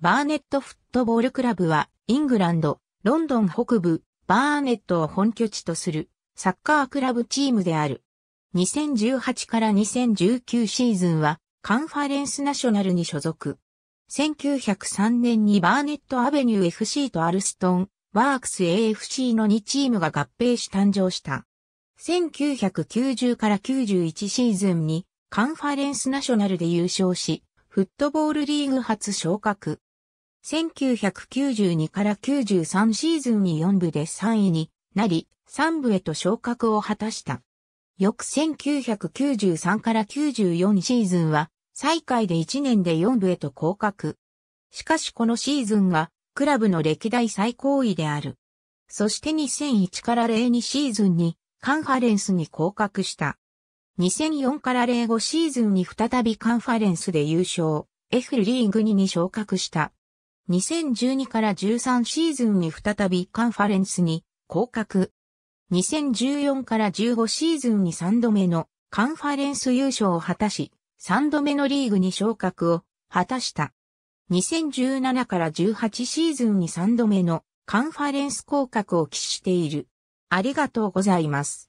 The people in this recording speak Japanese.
バーネットフットボールクラブは、イングランド、ロンドン北部、バーネットを本拠地とする、サッカークラブチームである。2018から2019シーズンは、カンファレンスナショナルに所属。1903年にバーネットアベニュー FC とアルストン、ワークス AFC の2チームが合併し誕生した。1990から91シーズンにカンファレンスナショナルで優勝し、フットボールリーグ初昇格。1992から93シーズンに4部で3位になり、3部へと昇格を果たした。翌1993から94シーズンは、最下位で1年で4部へと降格。しかしこのシーズンが、クラブの歴代最高位である。そして2001から02シーズンに、カンファレンスに降格した。2004から05シーズンに再びカンファレンスで優勝、F リーグ2に昇格した。2012から13シーズンに再びカンファレンスに降格。2014から15シーズンに3度目のカンファレンス優勝を果たし、3度目のリーグに昇格を果たした。2017から18シーズンに3度目のカンファレンス降格を喫している。ありがとうございます。